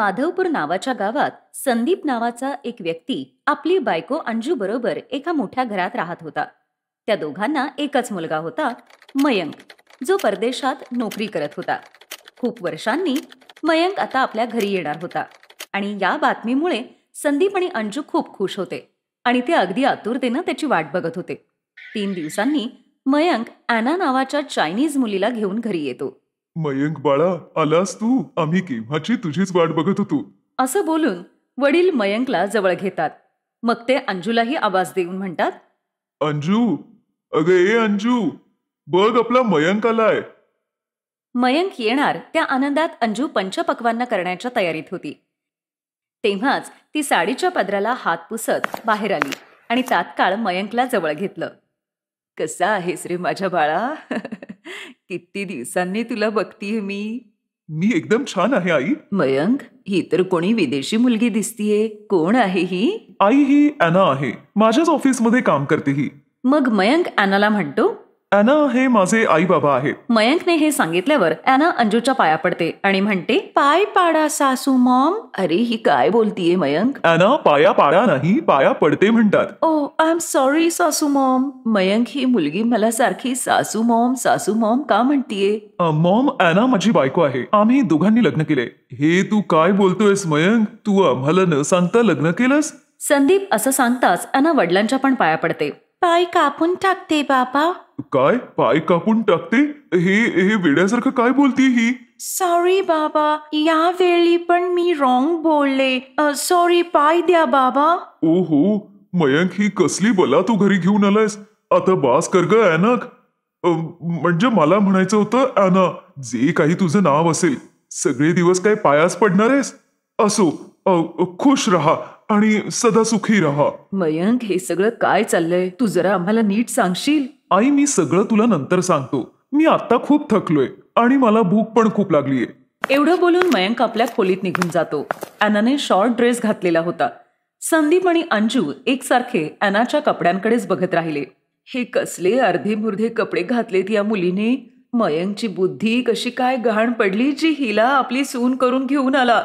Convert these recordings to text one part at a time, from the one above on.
माधवपूर नावाच्या गावात संदीप नावाचा एक व्यक्ती आपली बायको अंजू बरोबर एका मोठ्या घरात राहत होता त्या दोघांना एकच मुलगा होता मयंक जो परदेशात नोकरी करत होता खूप वर्षांनी मयंक आता आपल्या घरी येणार होता आणि या बातमीमुळे संदीप आणि अंजू खूप खुश होते आणि ते अगदी आतुरतेनं त्याची वाट बघत होते तीन दिवसांनी मयंक अॅना नावाच्या चायनीज मुलीला घेऊन घरी येतो मयंक बाळा आलास तू आम्ही केव्हाची तुझीच वाट बघत होतो असं बोलून वडील मयंकला जवळ घेतात मग ते अंजूलाही आवाज देऊन म्हणतात अंजू अग ए अंजू बघ आपला मयंक आलाय मयंक येणार त्या आनंदात अंजू पंचपक्वांना करण्याच्या तयारीत होती तेव्हाच ती साडीच्या पदराला हात पुसत बाहेर आली आणि तात्काळ मयंकला जवळ घेतलं कसा आहेस रे माझ्या बाळा किती दिवसांनी तुला बघतीय मी मी एकदम छान आहे आई मयंक ही तर कोणी विदेशी मुलगी दिसतीये कोण आहे ही आई ही अना आहे माझ्याच ऑफिसमध्ये काम करते ही मग मयंक अॅनाला म्हणतो अना हे माझे आई बाबा आहेत मयंकने हे सांगितल्यावर अना अंजूच्या पाया पडते आणि म्हणते पाय पाडा सासू मॉम अरे ही काय बोलतीये मयंक अना पाया पाडा नाही पाया पडते म्हणतात ओ आय एम सॉरी सासू मॉम मयंक ही मुलगी मला सारखी सासू मॉम सासू मॉम का म्हणतीये मॉम अना माझी बायको आहे आम्ही दोघांनी लग्न केले हे तू काय बोलतोयस मयंक तू आम्हाला न सांगता लग्न केलंस संदीप असं सांगताच अना वडिलांच्या पण पाया पडते पाय कापून टाकते बाबा काय पाय कापून टाकते हे हे वेड्यासारखं काय बोलते ही सॉरी बाबा या वेळी पण मी रॉंग बोलले सॉरी पाय द्या बाबा ओहो मयंक ही कसली बला तू घरी घेऊन आलायस आता बास कर ग म्हणजे मला म्हणायचं होतं अॅना जे काही तुझं नाव असेल सगळे दिवस काय पायास पडणार आहेस असो खुश रहा आणि सदा सुखी राहा मयंक हे सगळं काय चाललंय तू जरा आम्हाला नीट सांगशील आई मी सगळं तुला नंतर सांगतो मी आता खूप थकलोय आणि मला भूक पण खूप लागलीये एवढं बोलून मयंक आपल्या खोलीत निघून जातो अनाने शॉर्ट ड्रेस घातलेला होता संदीप आणि अंजू एकसारखे अनाच्या कपड्यांकडेच बघत राहिले हे कसले अर्धे मुर्धे कपडे घातलेत या मुलीने मयंकची बुद्धी कशी काय गहाण पडली जी हिला आपली सून करून घेऊन आला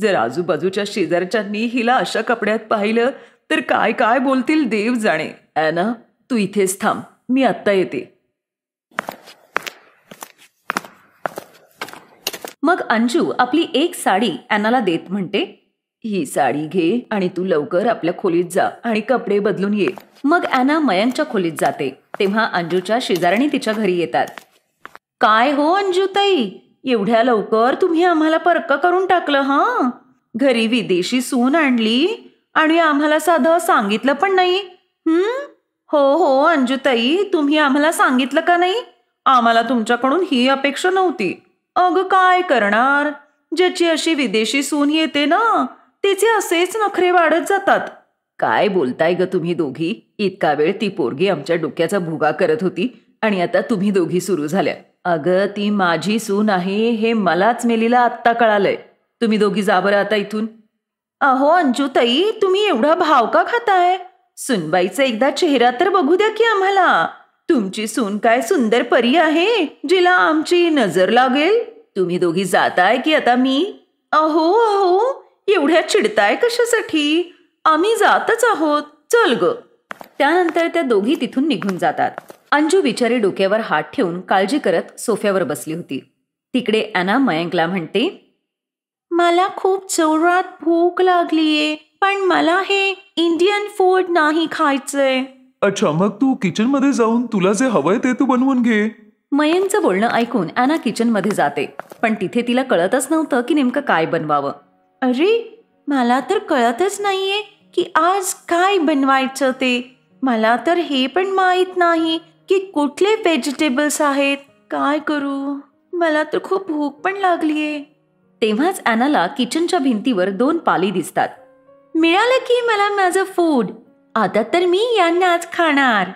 जर आजूबाजूच्या शेजारच्यांनी हिला अशा कपड्यात पाहिलं तर काय काय बोलतील देव जाणे ॲना तू इथेच थांब मी आत्ता येते मग अंजू आपली एक साडी ॲनाला देत म्हणते ही साडी घे आणि तू लवकर आपल्या खोलीत जा आणि कपडे बदलून ये मग ॲना मयांच्या खोलीत जाते तेव्हा अंजूच्या शेजारणी तिच्या घरी येतात काय हो ताई एवढ्या लवकर तुम्ही आम्हाला परक करून टाकलं हं घरी विदेशी सून आणली आणि आम्हाला साधं सांगितलं पण नाही हम्म हो हो अंजुताई तुम्ही आम्हाला सांगितलं का नाही आम्हाला तुमच्याकडून ही अपेक्षा नव्हती अगं काय करणार ज्याची अशी विदेशी सून येते ना तिचे असेच नखरे वाढत जातात काय बोलताय ग तुम्ही दोघी इतका वेळ ती पोरगी आमच्या डोक्याचा भुगा करत होती आणि आता तुम्ही दोघी सुरू झाल्या अगं ती माझी सून आहे हे मलाच मेलीला आत्ता कळालंय तुम्ही दोघी जा बरं आता इथून अहो अंजुताई तुम्ही एवढा भाव का खाताय सुनबाईचा एकदा चेहरा तर बघू द्या की आम्हाला तुमची सून काय सुंदर परी आहे जिला आमची नजर लागेल तुम्ही दोघी जाताय की आता मी अहो अहो एवढ्या चिडताय कशासाठी आम्ही जातच आहोत चल ग त्यानंतर त्या दोघी तिथून निघून जातात अंजू बिचारी डोक्यावर हात ठेवून काळजी करत सोफ्यावर बसली होती तिकडे एना मयंकला म्हणते मला खूप जोरात भूक लागलीये पण मला हे इंडियन फूड नाही खायचंय अच्छा मग तू किचन मध्ये जाऊन तुला जे हवंय ते तू बनवून घे मयंकचं बोलणं ऐकून अॅना किचन मध्ये जाते पण तिथे तिला कळतच नव्हतं की नेमकं काय बनवावं अरे मला तर कळतच नाहीये की आज काय बनवायचं ते मला तर हे पण माहीत नाही की कुठले व्हेजिटेबल्स आहेत काय करू मला तर खूप भूक पण लागली आहे तेव्हाच ॲनाला किचनच्या भिंतीवर दोन पाली दिसतात मिळालं की मला माझं फूड आता तर मी यांनाच खाणार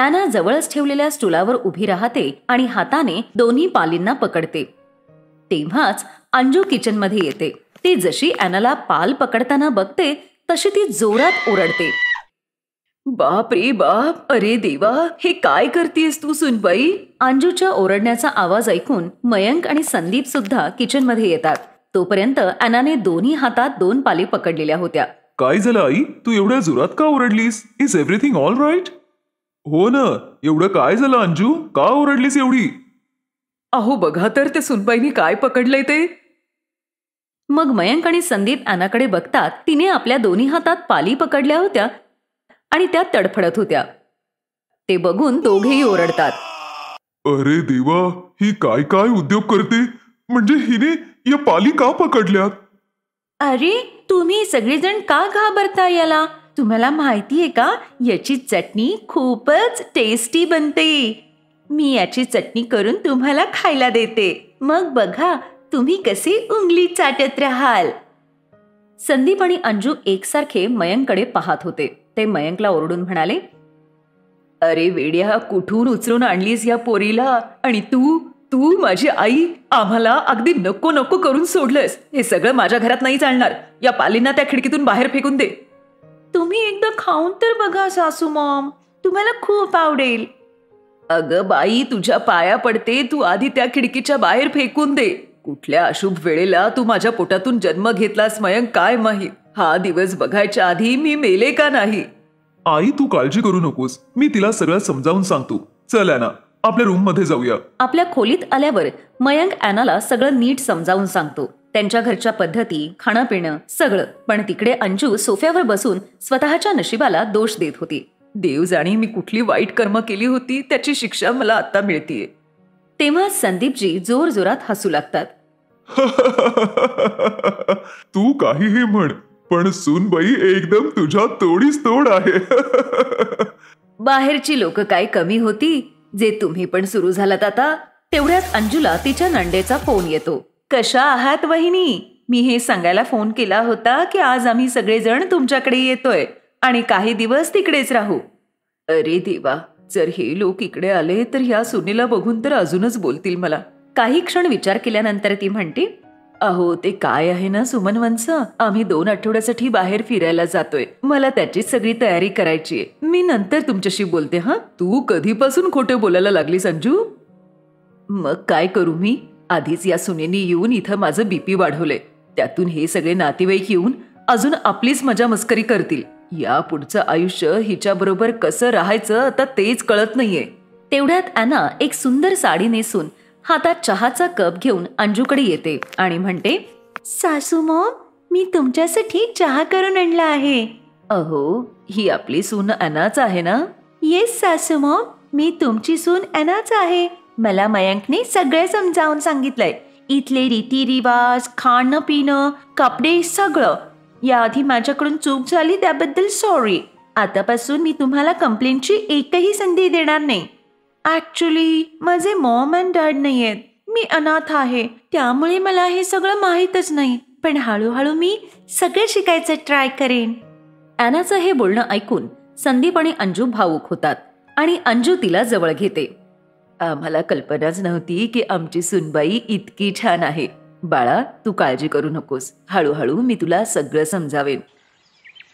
ॲना जवळच ठेवलेल्या स्टुलावर उभी राहते आणि हाताने दोन्ही पालींना पकडते तेव्हाच अंजू किचनमध्ये येते ती जशी ॲनाला पाल पकडताना बघते तशी ती जोरात ओरडते बाप रे बाप अरे देवा हे काय करतेस तू सुनबाई अंजूच्या ओरडण्याचा आवाज ऐकून मयंक आणि संदीप सुद्धा किचन मध्ये येतात तोपर्यंत अनाने दोन्ही हातात दोन पाले पकडलेल्या होत्या काय झालं आई तू एवढ्या जोरात का ओरडलीस इज एव्हरीथिंग ऑल राईट हो ना एवढं काय झालं अंजू का ओरडलीस एवढी अहो बघा तर ते सुनबाईने काय पकडलंय ते मग मयंक आणि संदीप अनाकडे बघतात तिने आपल्या दोन्ही हातात पाली पकडल्या होत्या आणि त्या तडफडत होत्या ते बघून दोघेही ओरडतात अरे देवा ही काय काय उद्योग करते म्हणजे हिने या पाली का पकडल्यात अरे तुम्ही सगळेजण का घाबरता याला तुम्हाला माहितीये का याची चटणी खूपच टेस्टी बनते मी याची चटणी करून तुम्हाला खायला देते मग बघा तुम्ही कसे उंगली चाटत राहाल संदीप आणि अंजू एकसारखे मयंकडे पाहत होते ते मयंकला ओरडून म्हणाले अरे वेड्या कुठून उचलून आणलीस या पोरीला आणि तू तू माझी आई आम्हाला अगदी नको नको करून सोडलंयस हे सगळं माझ्या घरात नाही चालणार या पालींना त्या खिडकीतून बाहेर फेकून दे तुम्ही एकदा खाऊन तर बघा सासू मॉम तुम्हाला खूप आवडेल अगं बाई तुझ्या पाया पडते तू आधी त्या खिडकीच्या बाहेर फेकून दे कुठल्या अशुभ वेळेला तू माझ्या पोटातून जन्म घेतलास मयंक काय माहीत हा दिवस बघायच्या आधी मी मेले का नाही आई तू काळजी करू नकोस मी तिला सगळं समजावून सांगतो चल ना आपल्या रूम मध्ये जाऊया आपल्या खोलीत आल्यावर मयंक अॅनाला सगळं नीट समजावून सांगतो त्यांच्या घरच्या पद्धती खाणं पिणं सगळं पण तिकडे अंजू सोफ्यावर बसून स्वतःच्या नशिबाला दोष देत होती देव जाणी मी कुठली वाईट कर्म केली होती त्याची शिक्षा मला आता मिळतीये तेव्हा संदीपजी जोरजोरात हसू लागतात तू काहीही म्हण पण सुनबाई एकदम तुझ्या तोडीस तोड आहे बाहेरची लोक काय कमी होती जे तुम्ही पण सुरू झालात आता तेवढ्याच अंजुला तिच्या नंडेचा फोन येतो कशा आहात वहिनी मी हे सांगायला फोन केला होता की आज आम्ही सगळेजण तुमच्याकडे येतोय आणि काही दिवस तिकडेच राहू अरे देवा जर हे लोक इकडे आले तर ह्या सुनीला बघून तर अजूनच बोलतील मला काही क्षण विचार केल्यानंतर ती म्हणते अहो ते काय आहे ना सुमन वंस आम्ही दोन आठवड्यासाठी बाहेर फिरायला जातोय मला त्याची सगळी तयारी करायची मी नंतर तुमच्याशी बोलते हा तू कधीपासून खोटे बोलायला लागली संजू मग काय करू मी आधीच या सुनेनी येऊन इथं माझं बीपी वाढवलंय त्यातून हे सगळे नातेवाईक येऊन अजून आपलीच मजा मस्करी करतील या पुढचं आयुष्य हिच्याबरोबर कसं राहायचं आता तेच कळत नाहीये तेवढ्यात अना एक सुंदर साडी नेसून हातात चहाचा कप घेऊन अंजूकडे येते आणि म्हणते सासू मॉम मी तुमच्यासाठी चहा करून आणला आहे अहो ही आपली सून अनाच आहे ना येस सासू मॉम मी तुमची सून अनाच आहे मला मयंकने सगळे समजावून सांगितलंय इथले रीतीरिवाज खाणं पिणं कपडे सगळं याआधी माझ्याकडून चूक झाली त्याबद्दल सॉरी आतापासून मी तुम्हाला कंप्लेंटची एकही संधी देणार नाही ॲक्च्युली माझे मॉम अँड डॅड नाही आहेत मी अनाथ आहे त्यामुळे मला हे सगळं माहीतच नाही पण हळूहळू मी सगळं शिकायचं ट्राय करेन ॲनाचं हे बोलणं ऐकून संदीप आणि अंजू भावूक होतात आणि अंजू तिला जवळ घेते आम्हाला कल्पनाच नव्हती की आमची सुनबाई इतकी छान आहे बाळा तू काळजी करू नकोस हळूहळू मी तुला सगळं समजावेन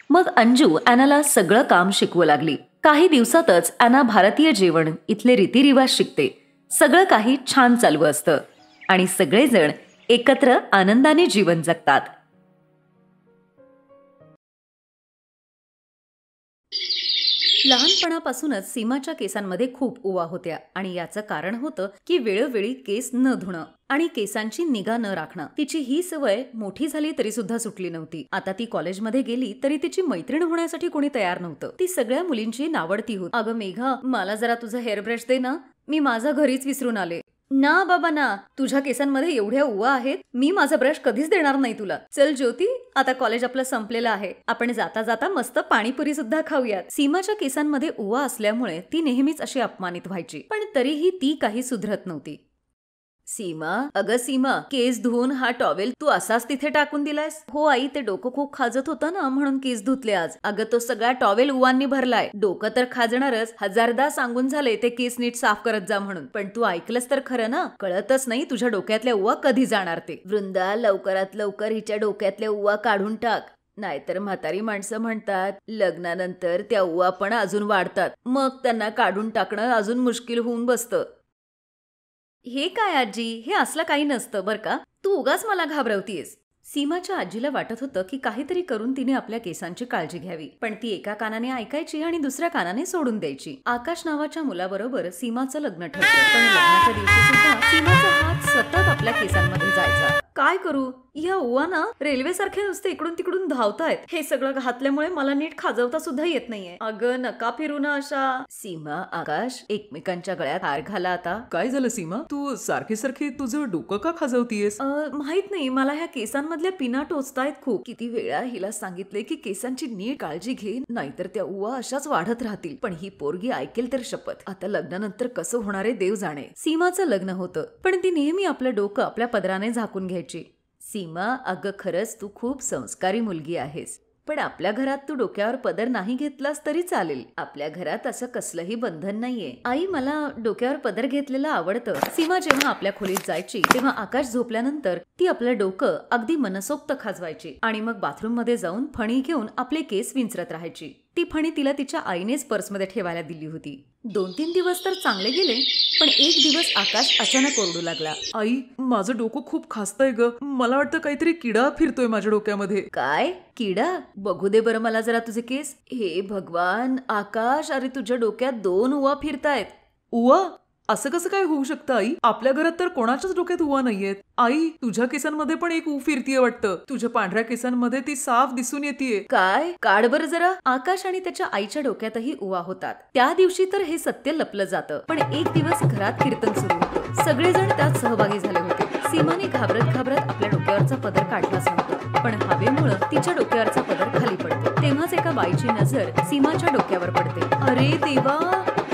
मग अंजू ॲनाला सगळं काम शिकवू लागली काही दिवसातच अॅना भारतीय जेवण इथले रीतिरिवाज शिकते सगळं काही छान चालू असतं आणि सगळेजण एकत्र आनंदाने जीवन जगतात लहानपणापासूनच सीमाच्या केसांमध्ये खूप उवा होत्या आणि याचं कारण होतं की वेळोवेळी केस न धुणं आणि केसांची निगा न राखणं तिची ही सवय मोठी झाली तरी सुद्धा सुटली नव्हती आता ती कॉलेजमध्ये गेली तरी तिची मैत्रीण होण्यासाठी कोणी तयार नव्हतं ती सगळ्या मुलींची नावडती होती अगं मेघा मला जरा तुझं हेअर ब्रश दे ना मी माझा घरीच विसरून आले ना बाबा ना तुझ्या केसांमध्ये एवढ्या उवा आहेत मी माझा ब्रश कधीच देणार नाही तुला चल ज्योती आता कॉलेज आपलं संपलेलं आहे आपण जाता जाता मस्त पाणीपुरी सुद्धा खाऊयात सीमाच्या केसांमध्ये उवा असल्यामुळे ती नेहमीच अशी अपमानित व्हायची पण तरीही ती काही सुधरत नव्हती सीमा अगं सीमा केस धुवून हा टॉवेल तू असाच तिथे टाकून दिलायस हो आई ते डोकं खूप खाजत होतं ना म्हणून केस धुतले आज अगं तो सगळा टॉवेल उवांनी भरलाय डोकं तर खाजणारच हजारदा सांगून झाले ते केस नीट साफ करत जा म्हणून पण तू ऐकलंस तर खरं ना कळतच नाही तुझ्या डोक्यातल्या उवा कधी जाणार ते वृंदा लवकरात लवकर हिच्या डोक्यातल्या उवा काढून टाक नाहीतर म्हातारी माणसं म्हणतात लग्नानंतर त्या उवा पण अजून वाढतात मग त्यांना काढून टाकणं अजून मुश्किल होऊन बसतं हे काय आजी हे असलं काही नसतं बरं का तू उगाच मला घाबरवतीयस सीमाच्या आजीला वाटत होतं की काहीतरी करून तिने आपल्या केसांची काळजी घ्यावी पण ती एका कानाने ऐकायची आणि दुसऱ्या कानाने सोडून द्यायची आकाश नावाच्या मुलाबरोबर सीमाचं लग्न ठरलं पण लग्नाच्या दिवशी सुद्धा सीमाचा हात सतत आपल्या केसांमध्ये जायचा काय करू या उवा ना रेल्वे सारखे नुसते इकडून तिकडून धावतायत हे सगळं घातल्यामुळे मला नीट खाजवता सुद्धा येत नाहीये अगं नका फिरू ना अशा सीमा आकाश एकमेकांच्या गळ्यात हार घाला आता काय झालं सीमा तू सारखी सारखी तुझं डोकं का खाजवतीयस माहित नाही मला ह्या केसांमधल्या पिना टोचतायत खूप किती वेळा हिला सांगितले की केसांची नीट काळजी घे नाहीतर त्या उवा अशाच वाढत राहतील पण ही पोरगी ऐकेल तर शपथ आता लग्नानंतर कसं होणारे देव जाणे सीमाचं लग्न होतं पण ती नेहमी आपलं डोकं आपल्या पदराने झाकून घ्यायची सीमा अगं खरंच तू खूप संस्कारी मुलगी आहेस पण आपल्या घरात तू डोक्यावर पदर नाही घेतलास तरी चालेल आपल्या घरात असं कसलंही बंधन नाहीये आई मला डोक्यावर पदर घेतलेलं आवडतं सीमा जेव्हा आपल्या खोलीत जायची तेव्हा आकाश झोपल्यानंतर ती आपलं डोकं अगदी मनसोक्त खाजवायची आणि मग बाथरूम मध्ये जाऊन फणी घेऊन आपले केस विंचरत राहायची ती फणी तिला तिच्या आईनेच पर्समध्ये ठेवायला दिली होती दोन तीन दिवस तर चांगले गेले पण एक दिवस आकाश अचानक ओरडू लागला आई माझं डोकं खूप खासतंय ग मला वाटतं काहीतरी किडा फिरतोय माझ्या डोक्यामध्ये काय किडा बघू दे बरं मला जरा तुझे केस हे भगवान आकाश अरे तुझ्या डोक्यात दोन उवा फिरतायत उवा असं कसं काय होऊ शकतं आई आपल्या घरात तर कोणाच्याच डोक्यात उवा नाहीयेत आई तुझ्या केसांमध्ये पण एक ऊ फिरतीये वाटतं तुझ्या पांढऱ्या केसांमध्ये ती साफ दिसून येते काय काढ बर जरा आकाश आणि त्याच्या आईच्या डोक्यातही उवा होतात त्या दिवशी तर हे सत्य लपलं जात पण एक दिवस घरात कीर्तन सुरू होतं सगळेजण त्यात सहभागी झाले होते सीमाने घाबरत घाबरत आपल्या डोक्यावरचा पदर काढला सांगतो पण हवेमुळे तिच्या डोक्यावरचा पदर खाली पडतो तेव्हाच एका बाईची नजर सीमाच्या डोक्यावर पडते अरे देवा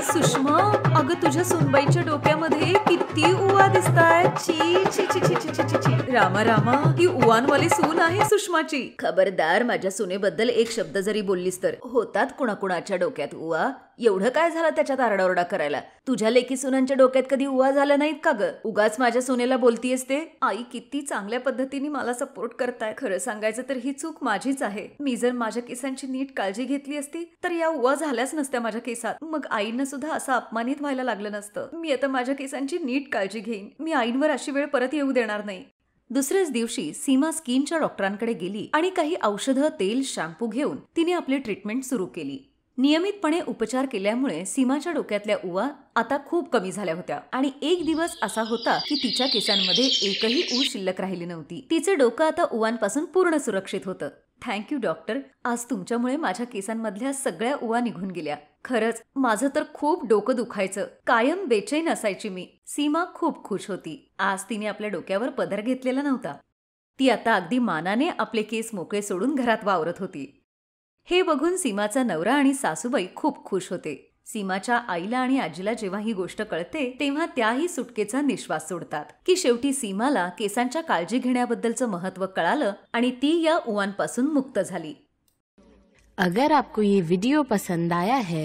सुषमा अगं तुझ्या सुनबाईच्या डोक्यामध्ये किती उवा दिसतात ची ची ची ची ची ची ची रामा रामा ही उवानवाली सून आहे सुषमाची खबरदार माझ्या सुनेबद्दल एक शब्द जरी बोललीस तर होतात कुणाकुणाच्या डोक्यात उवा एवढं काय झालं त्याच्यात आरडाओरडा करायला तुझ्या लेखी सुनांच्या डोक्यात कधी उवा झाला नाहीत का ग उगाच माझ्या सुनेला बोलती ते आई किती चांगल्या पद्धतीने मला सपोर्ट करताय खरं सांगायचं तर ही चूक माझीच आहे मी जर माझ्या केसांची नीट काळजी घेतली असती तर या उवा झाल्याच नसत्या माझ्या केसात मग आईनं सुद्धा असं अपमानित व्हायला लागलं नसतं मी आता माझ्या केसांची नीट काळजी घेईन मी आईंवर अशी वेळ परत येऊ देणार नाही दुसऱ्याच दिवशी सीमा स्किनच्या डॉक्टरांकडे गेली आणि काही औषधं तेल शॅम्पू घेऊन तिने आपली ट्रीटमेंट सुरू केली नियमितपणे उपचार केल्यामुळे सीमाच्या डोक्यातल्या उवा आता खूप कमी झाल्या होत्या आणि एक दिवस असा होता की तिच्या केसांमध्ये एकही ऊ शिल्लक राहिली नव्हती तिचं डोकं आता उवांपासून पूर्ण सुरक्षित होतं थँक्यू डॉक्टर आज तुमच्यामुळे माझ्या केसांमधल्या सगळ्या उवा निघून गेल्या खरंच माझं तर खूप डोकं दुखायचं कायम बेचैन असायची मी सीमा खूप खुश होती आज तिने आपल्या डोक्यावर पदर घेतलेला नव्हता ती आता अगदी मानाने आपले केस मोकळे सोडून घरात वावरत होती हे बघून सीमाचा नवरा आणि सासूबाई खूप खुश होते सीमाच्या आईला आणि आजीला जेव्हा ही गोष्ट कळते तेव्हा त्याही सुटकेचा निश्वास सोडतात की शेवटी सीमाला केसांच्या काळजी घेण्याबद्दलचं महत्व कळालं आणि ती या उवांपासून मुक्त झाली अगर आपको ये वीडियो पसंद आया है